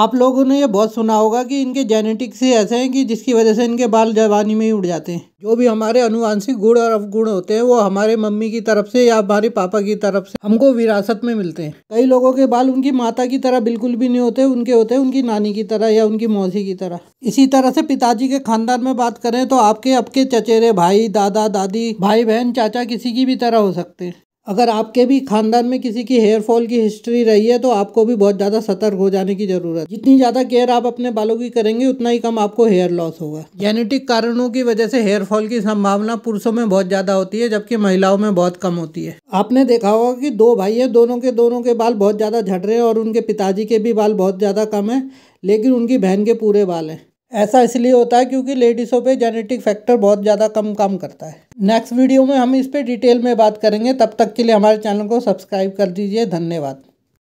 आप लोगों ने ये बहुत सुना होगा कि इनके जेनेटिक्स ही ऐसे हैं कि जिसकी वजह से इनके बाल जवानी में ही उड़ जाते हैं जो भी हमारे अनुवांशिक गुण और अवगुण होते हैं वो हमारे मम्मी की तरफ से या हमारे पापा की तरफ से हमको विरासत में मिलते हैं कई लोगों के बाल उनकी माता की तरह बिल्कुल भी नहीं होते उनके होते हैं उनकी नानी की तरह या उनकी मौसी की तरह इसी तरह से पिताजी के खानदान में बात करें तो आपके आपके चचेरे भाई दादा दादी भाई बहन चाचा किसी की भी तरह हो सकते हैं अगर आपके भी खानदान में किसी की हेयर फॉल की हिस्ट्री रही है तो आपको भी बहुत ज़्यादा सतर्क हो जाने की ज़रूरत जितनी ज़्यादा केयर आप अपने बालों की करेंगे उतना ही कम आपको हेयर लॉस होगा जेनेटिक कारणों की वजह से हेयर फॉल की संभावना पुरुषों में बहुत ज़्यादा होती है जबकि महिलाओं में बहुत कम होती है आपने देखा होगा कि दो भाई हैं दोनों के दोनों के बाल बहुत ज़्यादा झड़ रहे हैं और उनके पिताजी के भी बाल बहुत ज़्यादा कम है लेकिन उनकी बहन के पूरे बाल हैं ऐसा इसलिए होता है क्योंकि लेडीज़ों पे जेनेटिक फैक्टर बहुत ज़्यादा कम काम करता है नेक्स्ट वीडियो में हम इस पर डिटेल में बात करेंगे तब तक के लिए हमारे चैनल को सब्सक्राइब कर दीजिए धन्यवाद